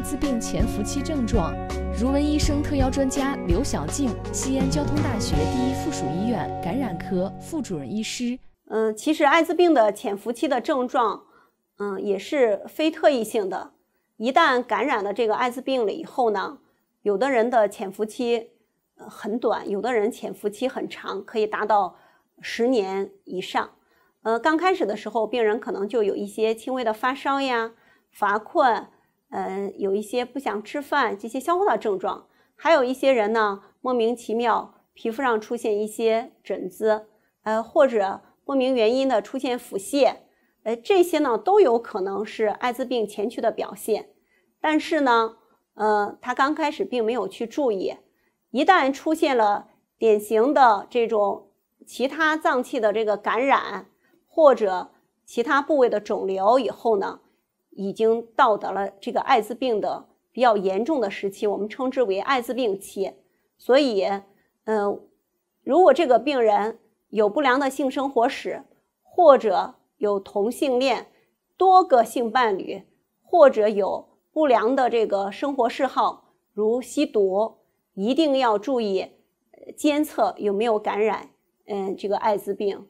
艾滋病潜伏期症状，如闻医生特邀专家刘晓静，西安交通大学第一附属医院感染科副主任医师。嗯，其实艾滋病的潜伏期的症状，嗯，也是非特异性的。一旦感染了这个艾滋病了以后呢，有的人的潜伏期很短，有的人潜伏期很长，可以达到十年以上。呃，刚开始的时候，病人可能就有一些轻微的发烧呀、乏困。呃，有一些不想吃饭这些消化的症状，还有一些人呢莫名其妙皮肤上出现一些疹子，呃，或者不明原因的出现腹泻，呃，这些呢都有可能是艾滋病前驱的表现。但是呢，呃，他刚开始并没有去注意，一旦出现了典型的这种其他脏器的这个感染，或者其他部位的肿瘤以后呢。已经到达了这个艾滋病的比较严重的时期，我们称之为艾滋病期。所以，嗯，如果这个病人有不良的性生活史，或者有同性恋、多个性伴侣，或者有不良的这个生活嗜好，如吸毒，一定要注意监测有没有感染，嗯，这个艾滋病。